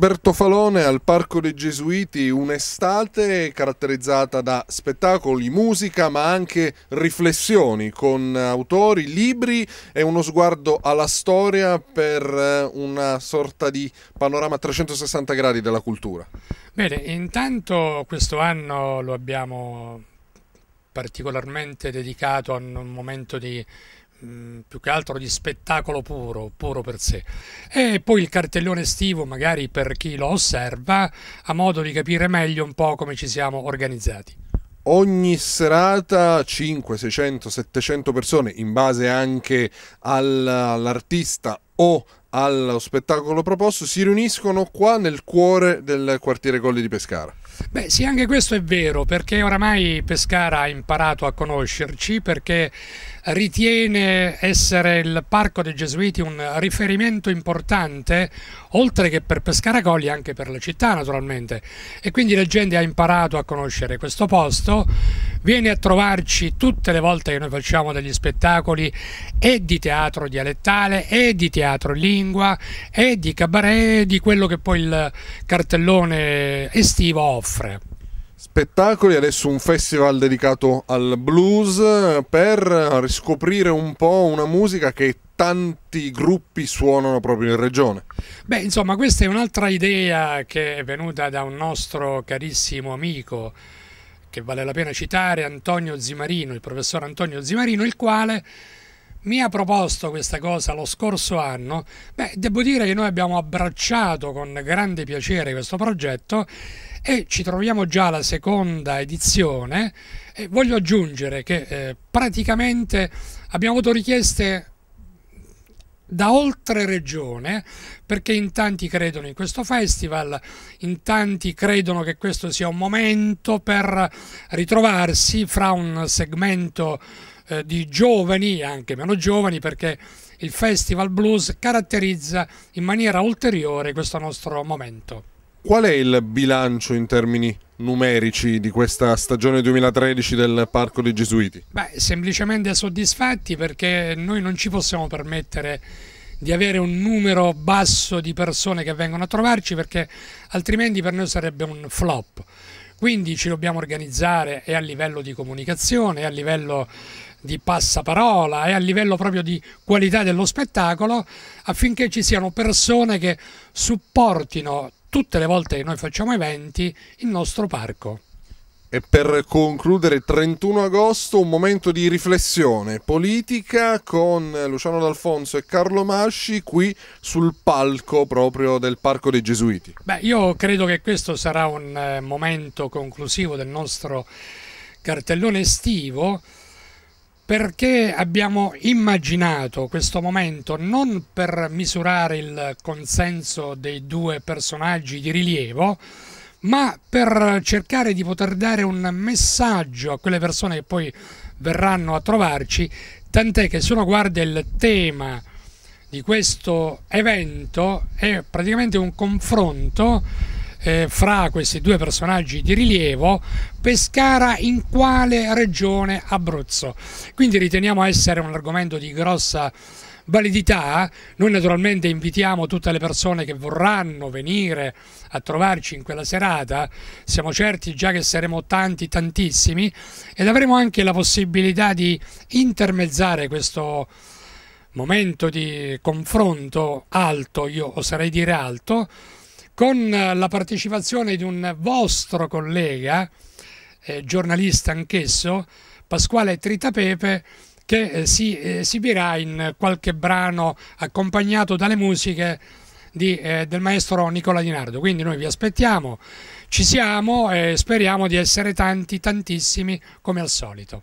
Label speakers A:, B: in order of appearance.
A: Alberto Falone al Parco dei Gesuiti, un'estate caratterizzata da spettacoli, musica, ma anche riflessioni con autori, libri e uno sguardo alla storia per eh, una sorta di panorama a 360 gradi della cultura.
B: Bene, intanto questo anno lo abbiamo particolarmente dedicato a un momento di Mm, più che altro di spettacolo puro, puro per sé. E poi il cartellone estivo, magari per chi lo osserva, a modo di capire meglio un po' come ci siamo organizzati
A: ogni serata 5, 600, 700 persone in base anche all'artista o allo spettacolo proposto si riuniscono qua nel cuore del quartiere Colli di Pescara.
B: Beh sì, anche questo è vero, perché oramai Pescara ha imparato a conoscerci, perché ritiene essere il Parco dei Gesuiti un riferimento importante, oltre che per Pescaracogli, anche per la città naturalmente. E quindi la gente ha imparato a conoscere questo posto, Vieni a trovarci tutte le volte che noi facciamo degli spettacoli e di teatro dialettale e di teatro in lingua e di cabaret di quello che poi il cartellone estivo offre
A: spettacoli, adesso un festival dedicato al blues per riscoprire un po' una musica che tanti gruppi suonano proprio in regione.
B: Beh, insomma, questa è un'altra idea che è venuta da un nostro carissimo amico che vale la pena citare, Antonio Zimarino, il professor Antonio Zimarino, il quale mi ha proposto questa cosa lo scorso anno, beh, devo dire che noi abbiamo abbracciato con grande piacere questo progetto e ci troviamo già alla seconda edizione e voglio aggiungere che eh, praticamente abbiamo avuto richieste da oltre regione, perché in tanti credono in questo festival, in tanti credono che questo sia un momento per ritrovarsi fra un segmento eh, di giovani, anche meno giovani, perché il Festival Blues caratterizza in maniera ulteriore questo nostro momento.
A: Qual è il bilancio in termini numerici di questa stagione 2013 del Parco dei Gesuiti?
B: Beh, semplicemente soddisfatti perché noi non ci possiamo permettere di avere un numero basso di persone che vengono a trovarci perché altrimenti per noi sarebbe un flop. Quindi ci dobbiamo organizzare e a livello di comunicazione, e a livello di passaparola e a livello proprio di qualità dello spettacolo affinché ci siano persone che supportino tutte le volte che noi facciamo eventi, il nostro parco.
A: E per concludere 31 agosto un momento di riflessione politica con Luciano D'Alfonso e Carlo Masci qui sul palco proprio del Parco dei Gesuiti.
B: Beh, io credo che questo sarà un eh, momento conclusivo del nostro cartellone estivo perché abbiamo immaginato questo momento non per misurare il consenso dei due personaggi di rilievo, ma per cercare di poter dare un messaggio a quelle persone che poi verranno a trovarci, tant'è che se uno guarda il tema di questo evento è praticamente un confronto eh, fra questi due personaggi di rilievo, Pescara in quale regione Abruzzo. Quindi riteniamo essere un argomento di grossa validità. Noi naturalmente invitiamo tutte le persone che vorranno venire a trovarci in quella serata, siamo certi già che saremo tanti, tantissimi, ed avremo anche la possibilità di intermezzare questo momento di confronto alto, io oserei dire alto, con eh, la partecipazione di un vostro collega, eh, giornalista anch'esso, Pasquale Tritapepe, che eh, si esibirà in qualche brano accompagnato dalle musiche di, eh, del maestro Nicola Di Nardo. Quindi noi vi aspettiamo, ci siamo e speriamo di essere tanti, tantissimi come al solito.